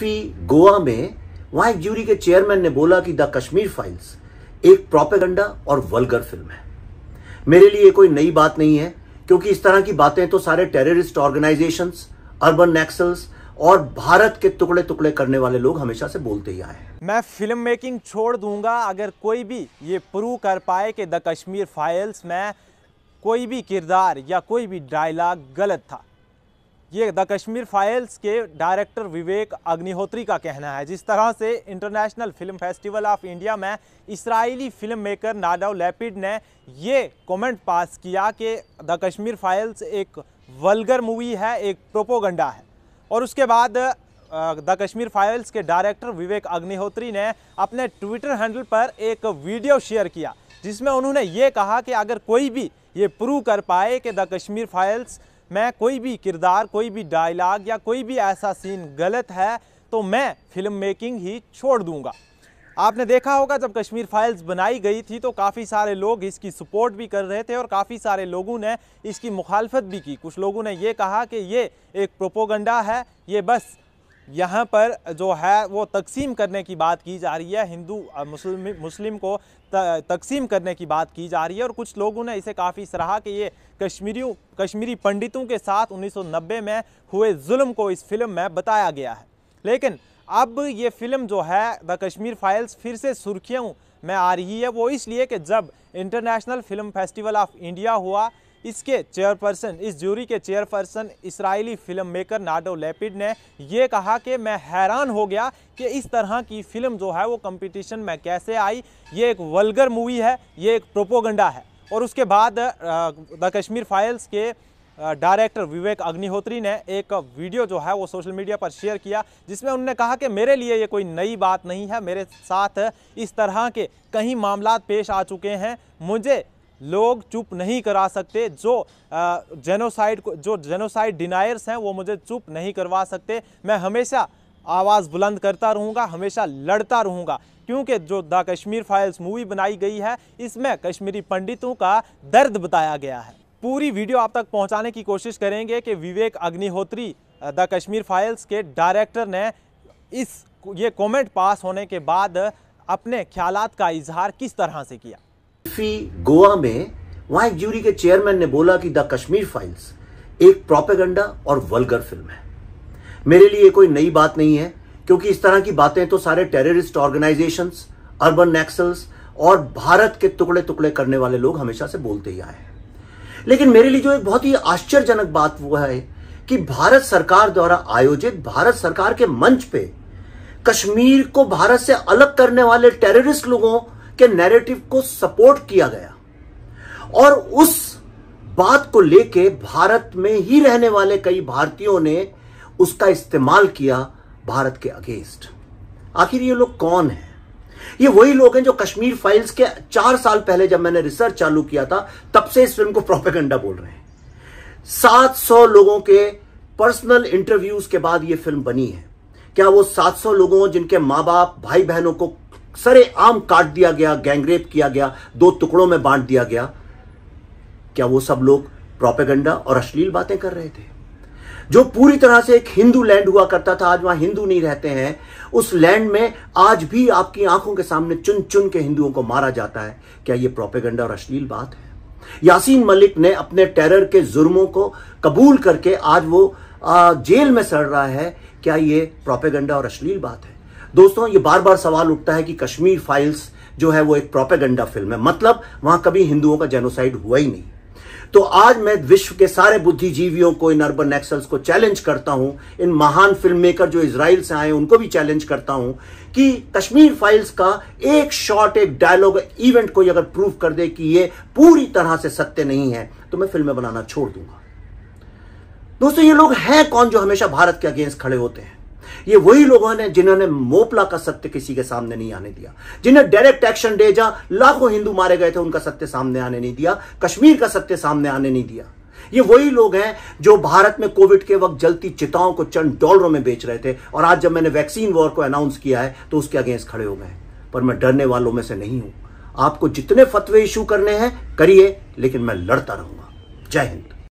FE Goa में वहां एक ज्यूरी के चेयरमैन ने बोला कि द कश्मीर फाइल्स एक प्रोपेगंडा और वल्गर फिल्म है मेरे लिए कोई नई बात नहीं है क्योंकि इस तरह की बातें तो सारे टेररिस्ट ऑर्गेनाइजेशन अर्बन नेक्सल्स और भारत के टुकड़े टुकड़े करने वाले लोग हमेशा से बोलते ही आए हैं मैं फिल्म मेकिंग छोड़ दूंगा अगर कोई भी ये प्रूव कर पाए कि द कश्मीर फाइल्स में कोई भी किरदार या कोई भी डायलॉग गलत था ये द कश्मीर फाइल्स के डायरेक्टर विवेक अग्निहोत्री का कहना है जिस तरह से international film festival of India में Israeli film maker Nadav Lapid ने ये कमेंट पास किया कि द कश्मीर फाइल्स एक वल्गर मूवी है एक प्रोपोगंडा है और उसके बाद द कश्मीर फाइल्स के डायरेक्टर विवेक अग्निहोत्री ने अपने ट्विटर हैंडल पर एक वीडियो शेयर किया जिसमें उन्होंने ये कहा कि अगर कोई भी ये प्रूव कर पाए कि द कश्मीर फाइल्स मैं कोई भी किरदार कोई भी डायलाग या कोई भी ऐसा सीन गलत है तो मैं फिल्म मेकिंग ही छोड़ दूंगा आपने देखा होगा जब कश्मीर फाइल्स बनाई गई थी तो काफ़ी सारे लोग इसकी सपोर्ट भी कर रहे थे और काफ़ी सारे लोगों ने इसकी मुखालफत भी की कुछ लोगों ने ये कहा कि ये एक प्रोपोगंडा है ये बस यहाँ पर जो है वो तकसीम करने की बात की जा रही है हिंदू मुस्लिम मुस्लिम को तकसीम करने की बात की जा रही है और कुछ लोगों ने इसे काफ़ी सराहा कि ये कश्मीरियों कश्मीरी पंडितों के साथ 1990 में हुए जुल्म को इस फिल्म में बताया गया है लेकिन अब ये फिल्म जो है द कश्मीर फाइल्स फिर से सुर्खियों में आ रही है वो इसलिए कि जब international film festival of India हुआ इसके चेयरपर्सन इस जूरी के chairperson Israeli film maker Nadav Lapid ने यह कहा कि मैं हैरान हो गया कि इस तरह की फिल्म जो है वो कंपटीशन में कैसे आई ये एक वल्गर मूवी है ये एक प्रोपोगंडा है और उसके बाद द कश्मीर फाइल्स के डायरेक्टर विवेक अग्निहोत्री ने एक वीडियो जो है वो सोशल मीडिया पर शेयर किया जिसमें उन्होंने कहा कि मेरे लिए ये कोई नई बात नहीं है मेरे साथ इस तरह के कई मामला पेश आ चुके हैं मुझे लोग चुप नहीं करा सकते जो जेनोसाइड को जो जेनोसाइड डिनायर्स हैं वो मुझे चुप नहीं करवा सकते मैं हमेशा आवाज़ बुलंद करता रहूँगा हमेशा लड़ता रहूँगा क्योंकि जो द कश्मीर फाइल्स मूवी बनाई गई है इसमें कश्मीरी पंडितों का दर्द बताया गया है पूरी वीडियो आप तक पहुँचाने की कोशिश करेंगे कि विवेक अग्निहोत्री द कश्मीर फाइल्स के डायरेक्टर ने इस ये कॉमेंट पास होने के बाद अपने ख्यालात का इजहार किस तरह से किया फी गोवा में वहां एक ज्यूरी के चेयरमैन ने बोला कि द कश्मीर फाइल्स एक प्रोपेगंडा और वल्गर फिल्म है मेरे लिए कोई नई बात नहीं है क्योंकि इस तरह की बातें तो सारे टेररिस्ट ऑर्गेनाइजेशंस अर्बन नेक्सल्स और भारत के टुकड़े टुकड़े करने वाले लोग हमेशा से बोलते ही आए हैं लेकिन मेरे लिए जो एक बहुत ही आश्चर्यजनक बात वो है कि भारत सरकार द्वारा आयोजित भारत सरकार के मंच पे कश्मीर को भारत से अलग करने वाले टेररिस्ट लोगों के नैरेटिव को सपोर्ट किया गया और उस बात को लेके भारत में ही रहने वाले कई भारतीयों ने उसका इस्तेमाल किया भारत के अगेंस्ट आखिर ये लोग कौन है ये वही लोग हैं जो कश्मीर फाइल्स के चार साल पहले जब मैंने रिसर्च चालू किया था तब से इस फिल्म को प्रोपेगेंडा बोल रहे हैं 700 लोगों के पर्सनल इंटरव्यूज के बाद यह फिल्म बनी है क्या वो 700 लोगों जिनके मां बाप भाई बहनों को सरे आम काट दिया गया गैंगरेप किया गया दो टुकड़ों में बांट दिया गया क्या वो सब लोग प्रोपेगंडा और अश्लील बातें कर रहे थे जो पूरी तरह से एक हिंदू लैंड हुआ करता था आज वहां हिंदू नहीं रहते हैं उस लैंड में आज भी आपकी आंखों के सामने चुन चुन के हिंदुओं को मारा जाता है क्या ये प्रोपेगंडा और अश्लील बात है यासीन मलिक ने अपने टेरर के जुर्मों को कबूल करके आज वो जेल में सड़ रहा है क्या ये प्रोपेगंडा और अश्लील बात है दोस्तों ये बार बार सवाल उठता है कि कश्मीर फाइल्स जो है वो एक प्रोपेगंडा फिल्म है मतलब वहां कभी हिंदुओं का जेनोसाइड हुआ ही नहीं तो आज मैं विश्व के सारे बुद्धिजीवियों को इन अर्बन एक्सल्स को चैलेंज करता हूं इन महान फिल्म मेकर जो इसराइल से आए उनको भी चैलेंज करता हूं कि कश्मीर फाइल्स का एक शॉट एक डायलॉग इवेंट को अगर प्रूव कर दे कि ये पूरी तरह से सत्य नहीं है तो मैं फिल्में बनाना छोड़ दूंगा दोस्तों ये लोग हैं कौन जो हमेशा भारत के अगेंस्ट खड़े होते हैं ये वही लोगों ने जिन्होंने मोपला का सत्य किसी के सामने नहीं आने दिया जिन्हें डायरेक्ट एक्शन दे जा लाखों हिंदू मारे गए थे उनका सत्य सामने आने नहीं दिया कश्मीर का सत्य सामने आने नहीं दिया ये वही लोग हैं जो भारत में कोविड के वक्त जलती चिताओं को चंद डॉलरों में बेच रहे थे और आज जब मैंने वैक्सीन वॉर को अनाउंस किया है तो उसके अगेंस्ट खड़े हो गए पर मैं डरने वालों में से नहीं हूं आपको जितने फतवे इशू करने हैं करिए लेकिन मैं लड़ता रहूंगा जय हिंद